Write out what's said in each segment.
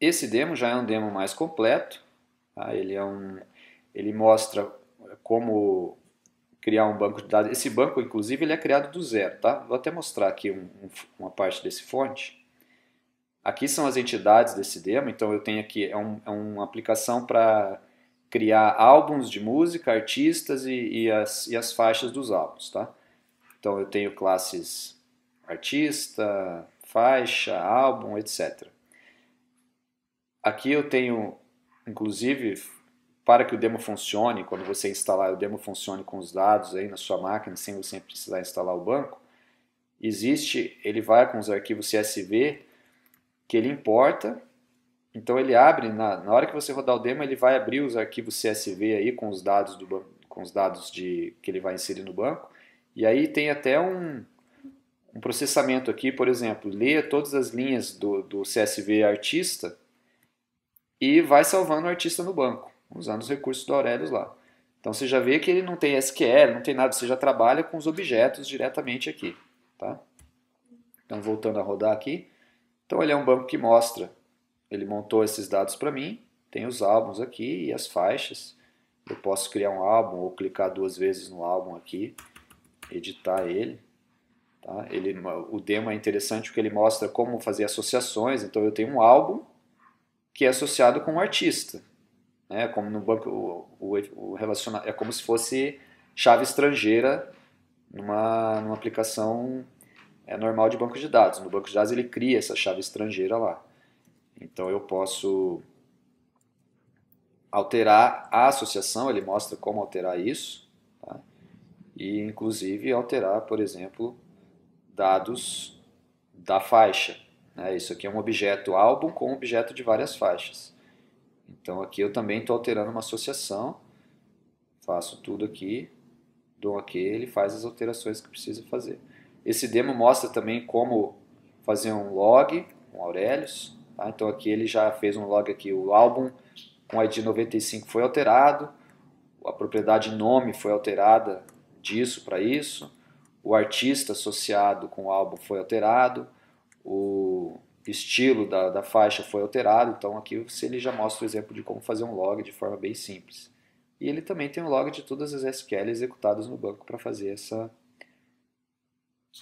Esse demo já é um demo mais completo, tá? ele, é um, ele mostra como criar um banco de dados. Esse banco, inclusive, ele é criado do zero. Tá? Vou até mostrar aqui um, um, uma parte desse fonte. Aqui são as entidades desse demo, então eu tenho aqui, é, um, é uma aplicação para criar álbuns de música, artistas e, e, as, e as faixas dos álbuns. Tá? Então eu tenho classes artista, faixa, álbum, etc. Aqui eu tenho, inclusive, para que o demo funcione, quando você instalar o demo funcione com os dados aí na sua máquina, sem você precisar instalar o banco, existe, ele vai com os arquivos CSV que ele importa, então ele abre, na, na hora que você rodar o demo, ele vai abrir os arquivos CSV aí com os dados, do, com os dados de, que ele vai inserir no banco, e aí tem até um, um processamento aqui, por exemplo, lê todas as linhas do, do CSV artista, e vai salvando o artista no banco, usando os recursos do Aurelius lá. Então você já vê que ele não tem SQL, não tem nada, você já trabalha com os objetos diretamente aqui. Tá? Então voltando a rodar aqui, então ele é um banco que mostra, ele montou esses dados para mim, tem os álbuns aqui e as faixas. Eu posso criar um álbum ou clicar duas vezes no álbum aqui, editar ele. Tá? Ele, o demo é interessante porque ele mostra como fazer associações. Então eu tenho um álbum que é associado com o artista. Né? Como no banco, o, o, o relaciona é como se fosse chave estrangeira numa, numa aplicação é, normal de banco de dados. No banco de dados ele cria essa chave estrangeira lá. Então eu posso alterar a associação, ele mostra como alterar isso, tá? e inclusive alterar, por exemplo, dados da faixa. Né? Isso aqui é um objeto álbum com objeto de várias faixas. Então aqui eu também estou alterando uma associação. Faço tudo aqui, dou ele faz as alterações que precisa fazer. Esse demo mostra também como fazer um log com Aurelius. Tá? Então aqui ele já fez um log aqui, o álbum com ID 95 foi alterado, a propriedade nome foi alterada disso para isso, o artista associado com o álbum foi alterado, o estilo da, da faixa foi alterado, então aqui ele já mostra o exemplo de como fazer um log de forma bem simples. E ele também tem um log de todas as SQL executadas no banco para fazer essa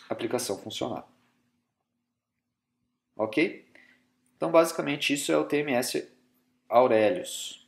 aplicação funcionar. Ok? Então, basicamente, isso é o TMS Aurelius.